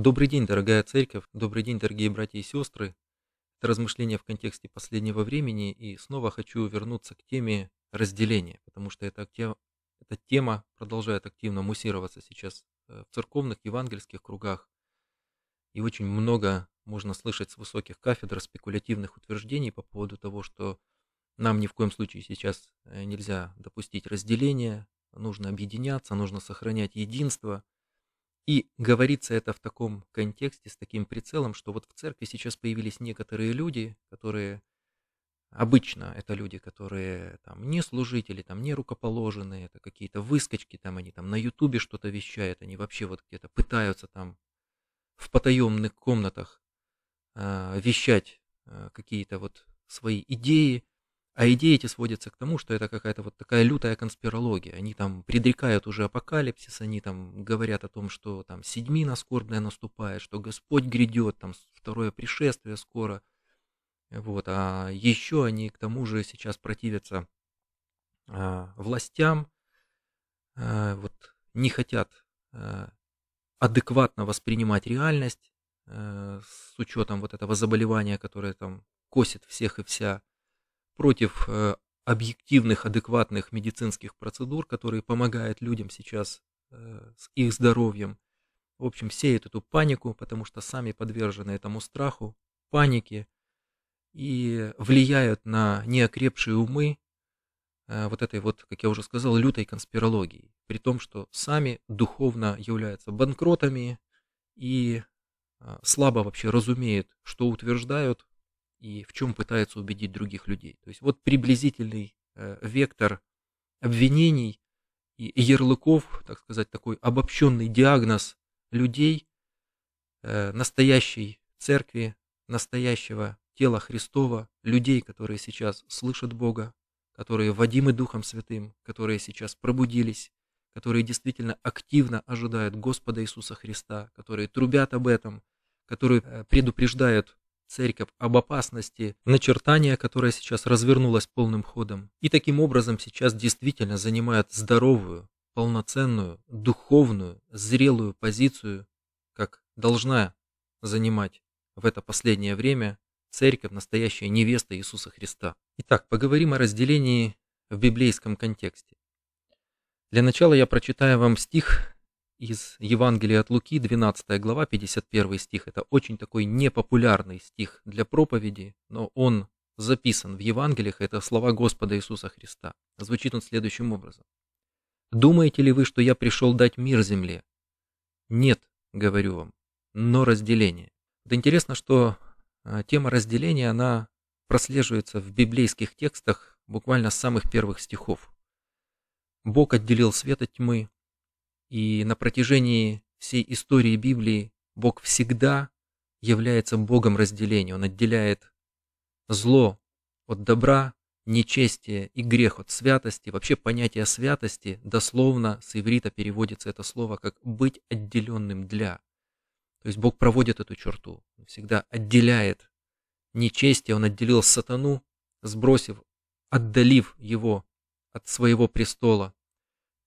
Добрый день, дорогая церковь, добрый день, дорогие братья и сестры. Это размышление в контексте последнего времени, и снова хочу вернуться к теме разделения, потому что эта, эта тема продолжает активно муссироваться сейчас э, в церковных, евангельских кругах. И очень много можно слышать с высоких кафедр спекулятивных утверждений по поводу того, что нам ни в коем случае сейчас э, нельзя допустить разделения, нужно объединяться, нужно сохранять единство – и говорится это в таком контексте, с таким прицелом, что вот в церкви сейчас появились некоторые люди, которые обычно это люди, которые там не служители, там не рукоположенные, это какие-то выскочки, там они там на ютубе что-то вещают, они вообще вот где-то пытаются там в потаемных комнатах э, вещать э, какие-то вот свои идеи, а идеи эти сводятся к тому, что это какая-то вот такая лютая конспирология. Они там предрекают уже апокалипсис, они там говорят о том, что там седьмина скорбная наступает, что Господь грядет, там второе пришествие скоро. Вот, а еще они к тому же сейчас противятся а, властям, а, вот не хотят а, адекватно воспринимать реальность а, с учетом вот этого заболевания, которое там косит всех и вся против э, объективных, адекватных медицинских процедур, которые помогают людям сейчас э, с их здоровьем. В общем, сеют эту панику, потому что сами подвержены этому страху, панике и влияют на неокрепшие умы э, вот этой вот, как я уже сказал, лютой конспирологии, при том, что сами духовно являются банкротами и слабо вообще разумеют, что утверждают, и в чем пытается убедить других людей. То есть вот приблизительный э, вектор обвинений и ярлыков, так сказать, такой обобщенный диагноз людей э, настоящей церкви, настоящего тела Христова, людей, которые сейчас слышат Бога, которые водимы Духом Святым, которые сейчас пробудились, которые действительно активно ожидают Господа Иисуса Христа, которые трубят об этом, которые э, предупреждают церковь об опасности, начертания, которое сейчас развернулось полным ходом, и таким образом сейчас действительно занимает здоровую, полноценную, духовную, зрелую позицию, как должна занимать в это последнее время церковь, настоящая невеста Иисуса Христа. Итак, поговорим о разделении в библейском контексте. Для начала я прочитаю вам стих из Евангелия от Луки, 12 глава, 51 стих. Это очень такой непопулярный стих для проповеди, но он записан в Евангелиях, это слова Господа Иисуса Христа. Звучит он следующим образом. «Думаете ли вы, что я пришел дать мир земле? Нет, говорю вам, но разделение». Вот интересно, что а, тема разделения, она прослеживается в библейских текстах буквально с самых первых стихов. Бог отделил свет от тьмы, и на протяжении всей истории Библии Бог всегда является Богом разделения. Он отделяет зло от добра, нечестие и грех от святости. Вообще понятие святости дословно с иврита переводится это слово как «быть отделенным для». То есть Бог проводит эту черту, всегда отделяет нечестие, Он отделил сатану, сбросив, отдалив его от своего престола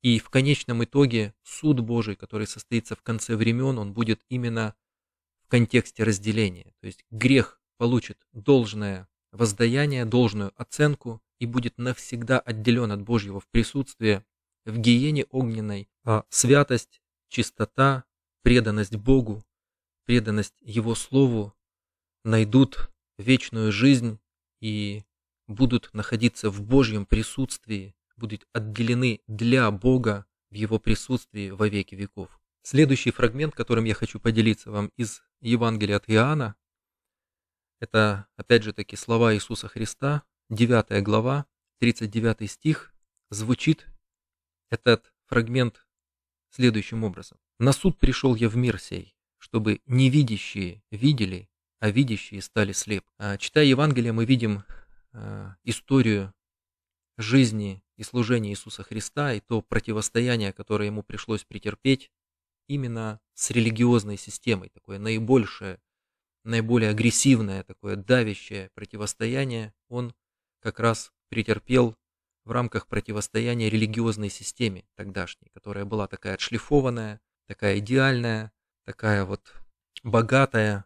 и в конечном итоге суд Божий, который состоится в конце времен, он будет именно в контексте разделения. То есть грех получит должное воздаяние, должную оценку и будет навсегда отделен от Божьего в присутствии, в гиене огненной, а святость, чистота, преданность Богу, преданность Его Слову найдут вечную жизнь и будут находиться в Божьем присутствии будут отделены для Бога в его присутствии во веки веков. Следующий фрагмент, которым я хочу поделиться вам из Евангелия от Иоанна, это, опять же таки, слова Иисуса Христа, 9 глава, 39 стих, звучит этот фрагмент следующим образом. «На суд пришел я в мир сей, чтобы невидящие видели, а видящие стали слеп». А, читая Евангелие, мы видим а, историю жизни и служение Иисуса Христа, и то противостояние, которое ему пришлось претерпеть именно с религиозной системой, такое наибольшее, наиболее агрессивное, такое давящее противостояние, он как раз претерпел в рамках противостояния религиозной системе тогдашней, которая была такая отшлифованная, такая идеальная, такая вот богатая,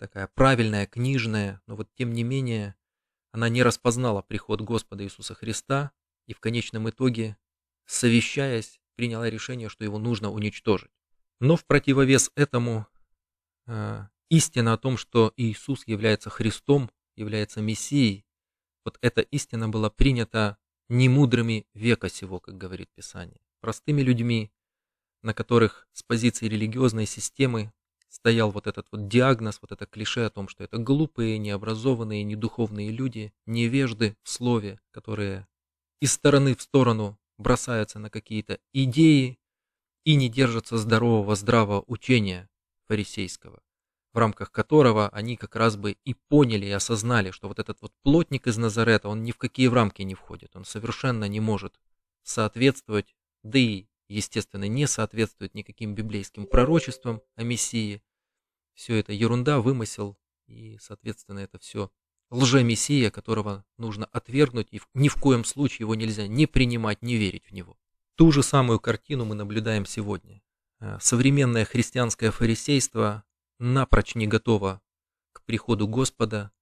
такая правильная, книжная, но вот тем не менее она не распознала приход Господа Иисуса Христа, и в конечном итоге, совещаясь, приняла решение, что его нужно уничтожить. Но в противовес этому э, истина о том, что Иисус является Христом, является Мессией, вот эта истина была принята не мудрыми века сего, как говорит Писание, простыми людьми, на которых с позиции религиозной системы стоял вот этот вот диагноз, вот это клише о том, что это глупые, необразованные, недуховные люди, невежды в слове, которые из стороны в сторону бросаются на какие-то идеи и не держатся здорового здравого учения фарисейского, в рамках которого они как раз бы и поняли, и осознали, что вот этот вот плотник из Назарета, он ни в какие рамки не входит, он совершенно не может соответствовать, да и, естественно, не соответствует никаким библейским пророчествам о Мессии. Все это ерунда, вымысел, и, соответственно, это все лжемессия, которого нужно отвергнуть, и ни в коем случае его нельзя не принимать, не верить в него. Ту же самую картину мы наблюдаем сегодня. Э, современное христианское фарисейство напрочь не готово к приходу Господа,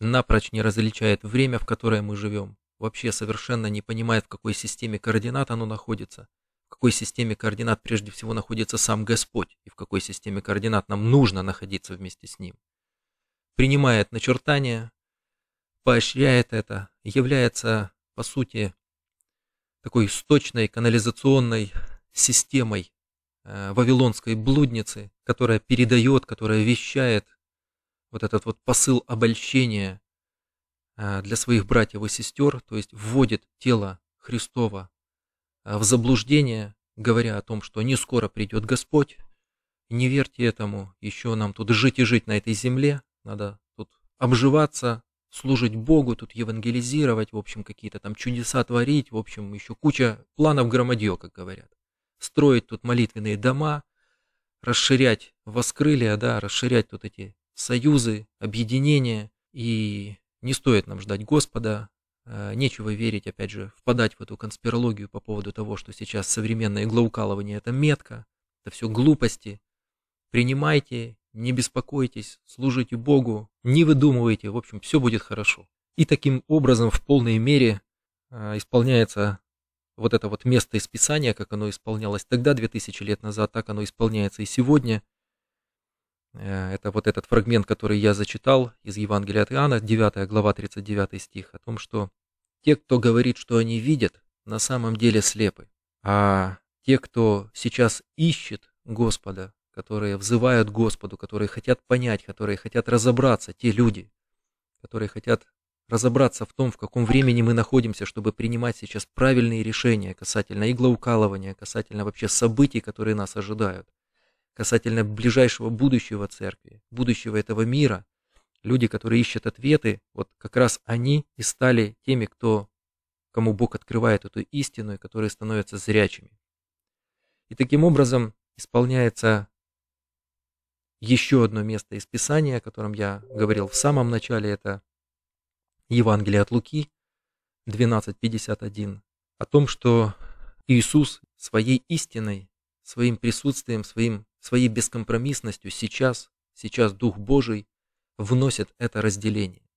напрочь не различает время, в которое мы живем, вообще совершенно не понимает, в какой системе координат оно находится, в какой системе координат прежде всего находится сам Господь и в какой системе координат нам нужно находиться вместе с Ним. Принимает начертания, поощряет это, является, по сути, такой сточной канализационной системой э, вавилонской блудницы, которая передает, которая вещает вот этот вот посыл обольщения э, для своих братьев и сестер, то есть вводит тело Христова э, в заблуждение, говоря о том, что не скоро придет Господь, не верьте этому, еще нам тут жить и жить на этой земле, надо тут обживаться, служить Богу, тут евангелизировать, в общем, какие-то там чудеса творить, в общем, еще куча планов громадье, как говорят. Строить тут молитвенные дома, расширять воскрылия, да, расширять тут эти союзы, объединения. И не стоит нам ждать Господа, э, нечего верить, опять же, впадать в эту конспирологию по поводу того, что сейчас современное иглоукалывание – это метка, это все глупости. Принимайте не беспокойтесь, служите Богу, не выдумывайте, в общем, все будет хорошо. И таким образом в полной мере а, исполняется вот это вот место из Писания, как оно исполнялось тогда, 2000 лет назад, так оно исполняется и сегодня. Э, это вот этот фрагмент, который я зачитал из Евангелия от Иоанна, 9 глава, 39 стих, о том, что те, кто говорит, что они видят, на самом деле слепы, а те, кто сейчас ищет Господа, которые взывают Господу, которые хотят понять, которые хотят разобраться, те люди, которые хотят разобраться в том, в каком времени мы находимся, чтобы принимать сейчас правильные решения касательно иглоукалывания, касательно вообще событий, которые нас ожидают, касательно ближайшего будущего церкви, будущего этого мира. Люди, которые ищут ответы, вот как раз они и стали теми, кто, кому Бог открывает эту истину и которые становятся зрячими. И таким образом исполняется еще одно место из Писания, о котором я говорил в самом начале, это Евангелие от Луки 12.51, о том, что Иисус своей истиной, своим присутствием, своим, своей бескомпромиссностью сейчас, сейчас Дух Божий вносит это разделение.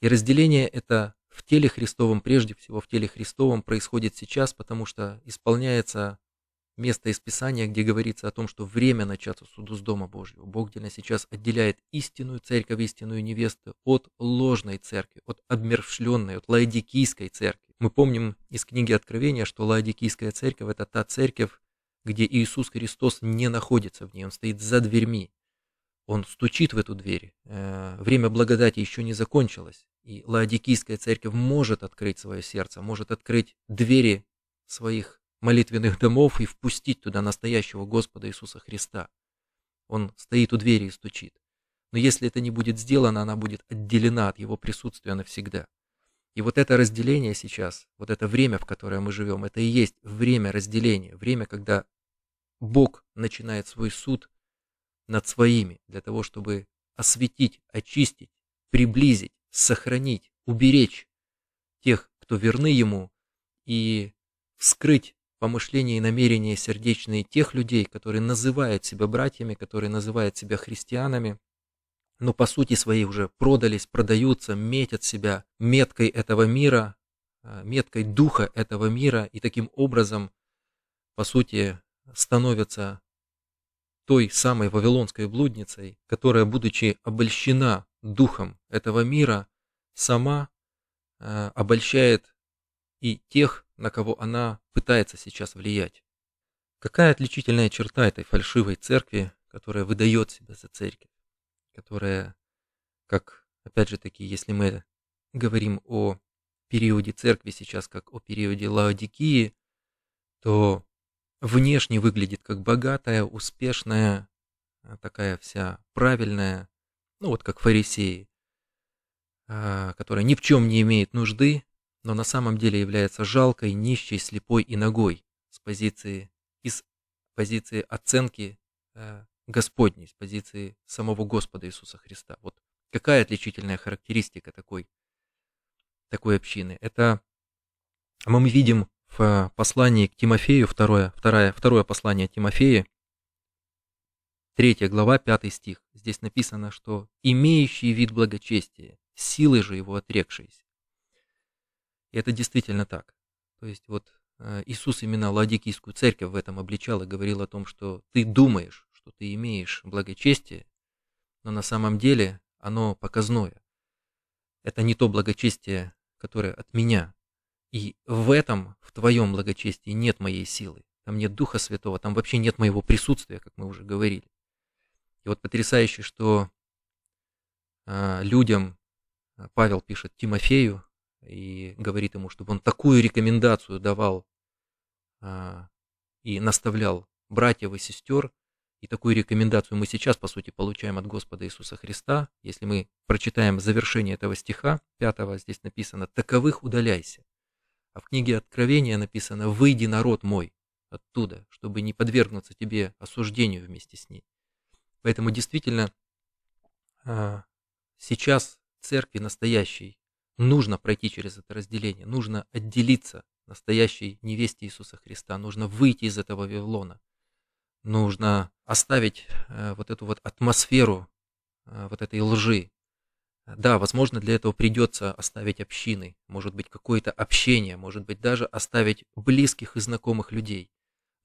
И разделение это в теле Христовом, прежде всего в теле Христовом происходит сейчас, потому что исполняется место из Писания, где говорится о том, что время начаться суду с Дома Божьего. Бог дельно сейчас отделяет истинную церковь, истинную невесту от ложной церкви, от обмершленной, от лаодикийской церкви. Мы помним из книги Откровения, что лаодикийская церковь – это та церковь, где Иисус Христос не находится в ней, Он стоит за дверьми. Он стучит в эту дверь. Э, время благодати еще не закончилось. И Лаодикийская церковь может открыть свое сердце, может открыть двери своих молитвенных домов и впустить туда настоящего Господа Иисуса Христа. Он стоит у двери и стучит. Но если это не будет сделано, она будет отделена от его присутствия навсегда. И вот это разделение сейчас, вот это время, в которое мы живем, это и есть время разделения, время, когда Бог начинает свой суд над своими, для того, чтобы осветить, очистить, приблизить, сохранить, уберечь тех, кто верны Ему, и вскрыть помышления и намерения сердечные тех людей, которые называют себя братьями, которые называют себя христианами, но по сути своей уже продались, продаются, метят себя меткой этого мира, э, меткой духа этого мира, и таким образом, по сути, становятся той самой вавилонской блудницей, которая, будучи обольщена духом этого мира, сама э, обольщает и тех, на кого она пытается сейчас влиять. Какая отличительная черта этой фальшивой церкви, которая выдает себя за церковь, которая, как, опять же таки, если мы говорим о периоде церкви сейчас, как о периоде Лаодикии, то внешне выглядит как богатая, успешная, а, такая вся правильная, ну вот как фарисеи, а, которая ни в чем не имеет нужды, но на самом деле является жалкой, нищей, слепой и ногой с позиции, из позиции оценки э, Господней, с позиции самого Господа Иисуса Христа. Вот какая отличительная характеристика такой, такой общины? Это мы видим в э, послании к Тимофею, второе, второе, второе послание Тимофея, третья глава, пятый стих. Здесь написано, что «имеющий вид благочестия, силы же его отрекшись. И это действительно так. То есть вот э, Иисус именно Ладикийскую церковь в этом обличал и говорил о том, что ты думаешь, что ты имеешь благочестие, но на самом деле оно показное. Это не то благочестие, которое от меня. И в этом, в твоем благочестии нет моей силы. Там нет Духа Святого, там вообще нет моего присутствия, как мы уже говорили. И вот потрясающе, что э, людям э, Павел пишет Тимофею, и говорит ему, чтобы он такую рекомендацию давал а, и наставлял братьев и сестер. И такую рекомендацию мы сейчас, по сути, получаем от Господа Иисуса Христа. Если мы прочитаем завершение этого стиха, пятого здесь написано «таковых удаляйся». А в книге Откровения написано «выйди, народ мой, оттуда, чтобы не подвергнуться тебе осуждению вместе с ней». Поэтому действительно а, сейчас церкви настоящей нужно пройти через это разделение, нужно отделиться настоящей невесте Иисуса Христа, нужно выйти из этого Вавилона, нужно оставить э, вот эту вот атмосферу э, вот этой лжи. Да, возможно, для этого придется оставить общины, может быть, какое-то общение, может быть, даже оставить близких и знакомых людей.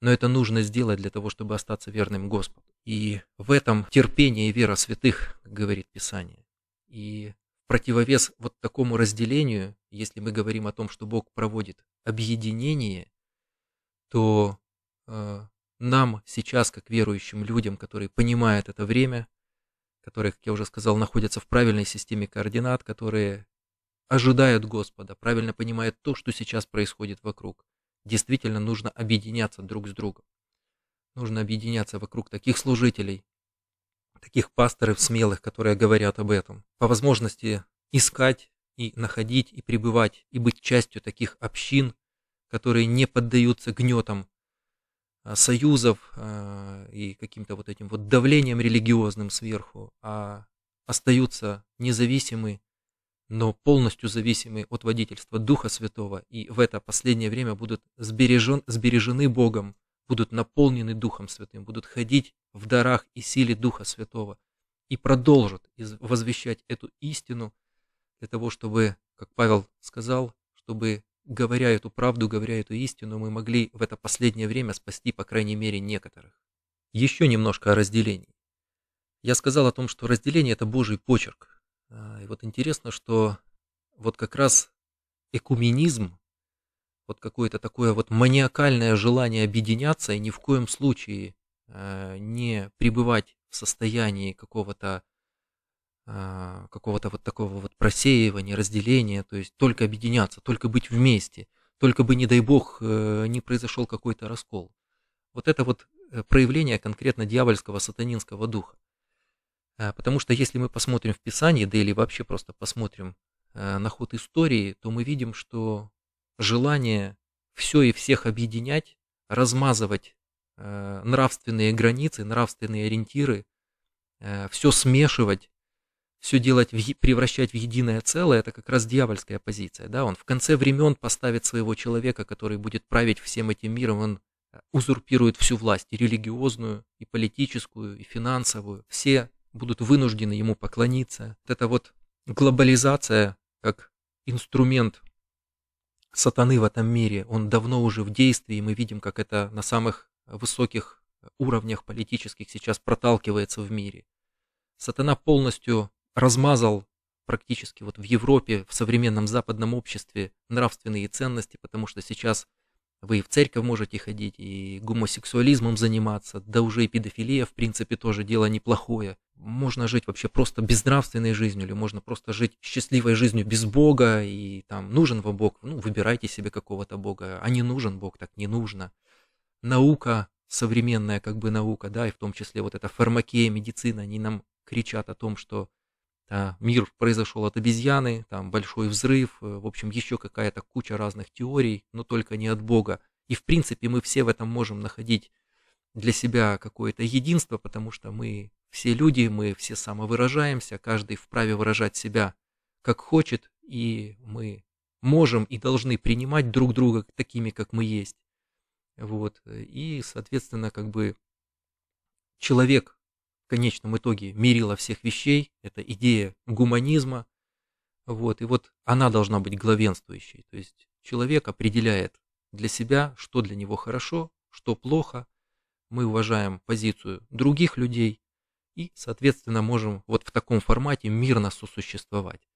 Но это нужно сделать для того, чтобы остаться верным Господу. И в этом терпение и вера святых, как говорит Писание. И противовес вот такому разделению, если мы говорим о том, что Бог проводит объединение, то э, нам сейчас, как верующим людям, которые понимают это время, которые, как я уже сказал, находятся в правильной системе координат, которые ожидают Господа, правильно понимают то, что сейчас происходит вокруг, действительно нужно объединяться друг с другом. Нужно объединяться вокруг таких служителей, таких пасторов смелых, которые говорят об этом, по возможности искать и находить и пребывать и быть частью таких общин, которые не поддаются гнетам а, союзов а, и каким-то вот этим вот давлением религиозным сверху, а остаются независимы, но полностью зависимы от водительства Духа Святого, и в это последнее время будут сбережен, сбережены Богом будут наполнены Духом Святым, будут ходить в дарах и силе Духа Святого и продолжат возвещать эту истину для того, чтобы, как Павел сказал, чтобы, говоря эту правду, говоря эту истину, мы могли в это последнее время спасти, по крайней мере, некоторых. Еще немножко о разделении. Я сказал о том, что разделение – это Божий почерк. А, и вот интересно, что вот как раз экуменизм вот какое-то такое вот маниакальное желание объединяться и ни в коем случае э, не пребывать в состоянии какого-то э, какого-то вот такого вот просеивания, разделения, то есть только объединяться, только быть вместе, только бы, не дай бог, э, не произошел какой-то раскол. Вот это вот э, проявление конкретно дьявольского, сатанинского духа. Э, потому что если мы посмотрим в Писании, да или вообще просто посмотрим э, на ход истории, то мы видим, что желание все и всех объединять, размазывать э, нравственные границы, нравственные ориентиры, э, все смешивать, все делать, в, превращать в единое целое, это как раз дьявольская позиция. Да? Он в конце времен поставит своего человека, который будет править всем этим миром, он э, узурпирует всю власть, и религиозную, и политическую, и финансовую. Все будут вынуждены ему поклониться. Это вот глобализация как инструмент сатаны в этом мире, он давно уже в действии, мы видим, как это на самых высоких уровнях политических сейчас проталкивается в мире. Сатана полностью размазал практически вот в Европе, в современном западном обществе нравственные ценности, потому что сейчас вы и в церковь можете ходить, и гомосексуализмом заниматься, да уже и педофилия, в принципе, тоже дело неплохое. Можно жить вообще просто безнравственной жизнью, или можно просто жить счастливой жизнью без Бога, и там нужен вам Бог, ну, выбирайте себе какого-то Бога, а не нужен Бог, так не нужно. Наука, современная как бы наука, да, и в том числе вот эта фармакея, медицина, они нам кричат о том, что а, мир произошел от обезьяны, там большой взрыв, э, в общем, еще какая-то куча разных теорий, но только не от Бога. И в принципе мы все в этом можем находить для себя какое-то единство, потому что мы все люди, мы все самовыражаемся, каждый вправе выражать себя как хочет, и мы можем и должны принимать друг друга такими, как мы есть. Вот. Э, и, соответственно, как бы человек в конечном итоге мерила всех вещей, это идея гуманизма, вот, и вот она должна быть главенствующей, то есть человек определяет для себя, что для него хорошо, что плохо, мы уважаем позицию других людей и, соответственно, можем вот в таком формате мирно сосуществовать.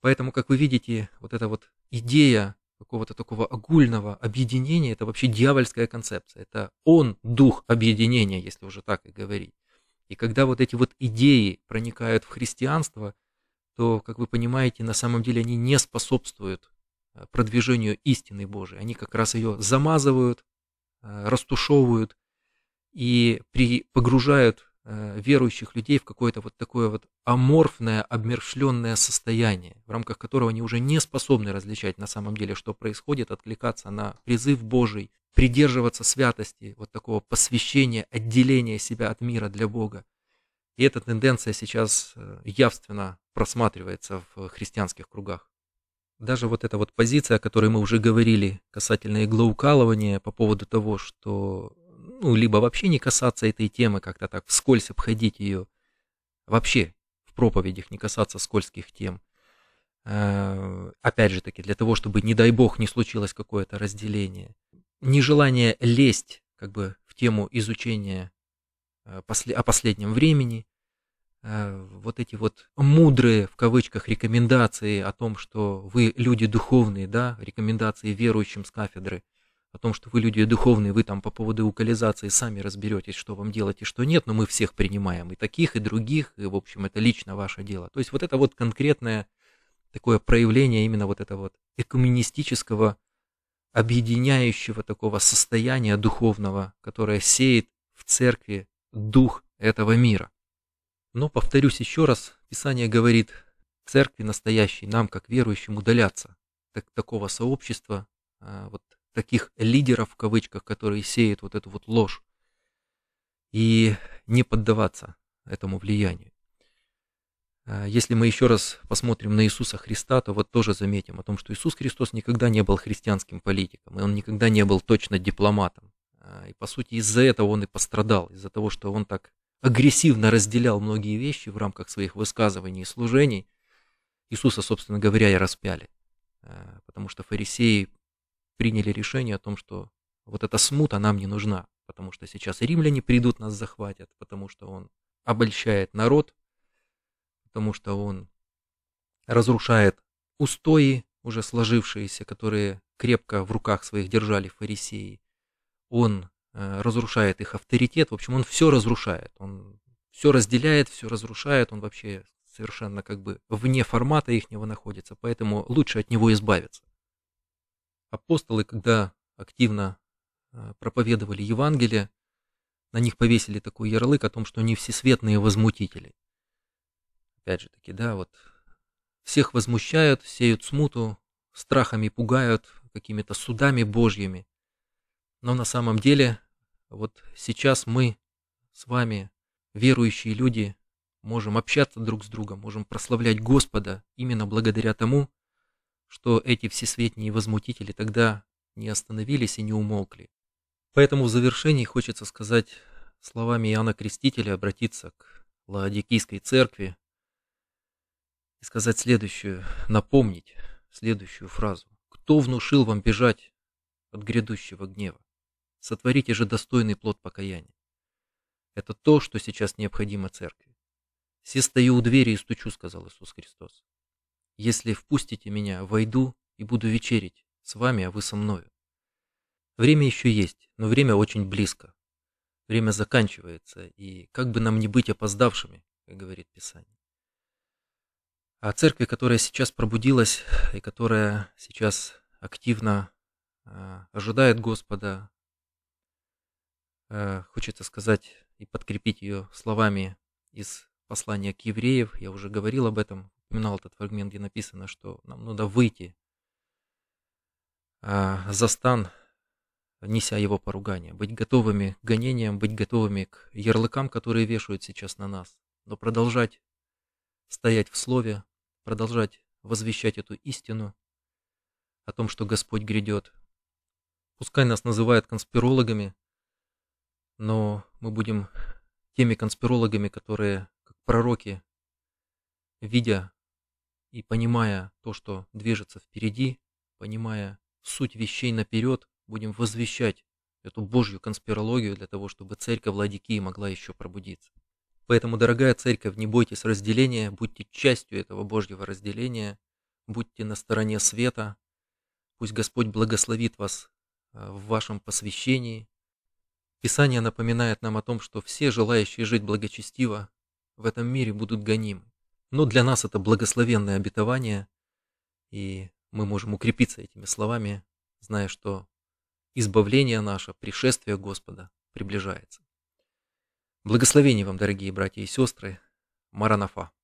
Поэтому, как вы видите, вот эта вот идея какого-то такого огульного объединения, это вообще дьявольская концепция. Это он дух объединения, если уже так и говорить. И когда вот эти вот идеи проникают в христианство, то, как вы понимаете, на самом деле они не способствуют а, продвижению истины Божией. Они как раз ее замазывают, а, растушевывают и при, погружают Э, верующих людей в какое-то вот такое вот аморфное, обмершленное состояние, в рамках которого они уже не способны различать на самом деле, что происходит, откликаться на призыв Божий, придерживаться святости, вот такого посвящения, отделения себя от мира для Бога. И эта тенденция сейчас э, явственно просматривается в христианских кругах. Даже вот эта вот позиция, о которой мы уже говорили касательно иглоукалывания по поводу того, что ну, либо вообще не касаться этой темы, как-то так вскользь обходить ее, вообще в проповедях не касаться скользких тем. Э, опять же таки, для того, чтобы, не дай бог, не случилось какое-то разделение. Нежелание лезть как бы в тему изучения э, о последнем времени, э, вот эти вот мудрые, в кавычках, рекомендации о том, что вы люди духовные, да, рекомендации верующим с кафедры – о том, что вы люди духовные, вы там по поводу локализации сами разберетесь, что вам делать и что нет, но мы всех принимаем, и таких, и других, и, в общем, это лично ваше дело. То есть вот это вот конкретное такое проявление именно вот этого вот экуменистического, объединяющего такого состояния духовного, которое сеет в церкви дух этого мира. Но, повторюсь еще раз, Писание говорит, церкви настоящей нам, как верующим, удаляться так, такого сообщества, а, вот таких лидеров в кавычках, которые сеют вот эту вот ложь, и не поддаваться этому влиянию. А если мы еще раз посмотрим на Иисуса Христа, то вот тоже заметим о том, что Иисус Христос никогда не был христианским политиком, и он никогда не был точно дипломатом. А, и по сути из-за этого он и пострадал, из-за того, что он так агрессивно разделял многие вещи в рамках своих высказываний и служений, Иисуса, собственно говоря, и распяли. А, потому что фарисеи приняли решение о том, что вот эта смута нам не нужна, потому что сейчас римляне придут, нас захватят, потому что он обольщает народ, потому что он разрушает устои, уже сложившиеся, которые крепко в руках своих держали фарисеи. Он э, разрушает их авторитет, в общем, он все разрушает, он все разделяет, все разрушает, он вообще совершенно как бы вне формата ихнего находится, поэтому лучше от него избавиться. Апостолы, когда активно а, проповедовали Евангелие, на них повесили такой ярлык о том, что они всесветные возмутители. Опять же таки, да, вот всех возмущают, сеют смуту, страхами пугают, какими-то судами божьими. Но на самом деле, вот сейчас мы с вами, верующие люди, можем общаться друг с другом, можем прославлять Господа именно благодаря тому, что эти всесветние возмутители тогда не остановились и не умолкли. Поэтому в завершении хочется сказать словами Иоанна Крестителя, обратиться к Лаодикийской церкви и сказать следующую, напомнить следующую фразу. «Кто внушил вам бежать от грядущего гнева? Сотворите же достойный плод покаяния». Это то, что сейчас необходимо церкви. «Се стою у двери и стучу», — сказал Иисус Христос. Если впустите меня, войду и буду вечерить с вами, а вы со мною. Время еще есть, но время очень близко. Время заканчивается, и как бы нам не быть опоздавшими, как говорит Писание. А церкви, которая сейчас пробудилась и которая сейчас активно а, ожидает Господа, э, хочется сказать и подкрепить ее словами из послания к евреев. Я уже говорил об этом упоминал этот фрагмент, где написано, что нам надо выйти а, за стан, неся его поругание, быть готовыми к гонениям, быть готовыми к ярлыкам, которые вешают сейчас на нас, но продолжать стоять в слове, продолжать возвещать эту истину о том, что Господь грядет. Пускай нас называют конспирологами, но мы будем теми конспирологами, которые, как пророки, видя и понимая то, что движется впереди, понимая суть вещей наперед, будем возвещать эту божью конспирологию для того, чтобы церковь Владикии могла еще пробудиться. Поэтому, дорогая церковь, не бойтесь разделения, будьте частью этого божьего разделения, будьте на стороне света. Пусть Господь благословит вас э, в вашем посвящении. Писание напоминает нам о том, что все желающие жить благочестиво в этом мире будут гонимы. Но для нас это благословенное обетование, и мы можем укрепиться этими словами, зная, что избавление наше, пришествие Господа приближается. Благословений вам, дорогие братья и сестры. Маранафа.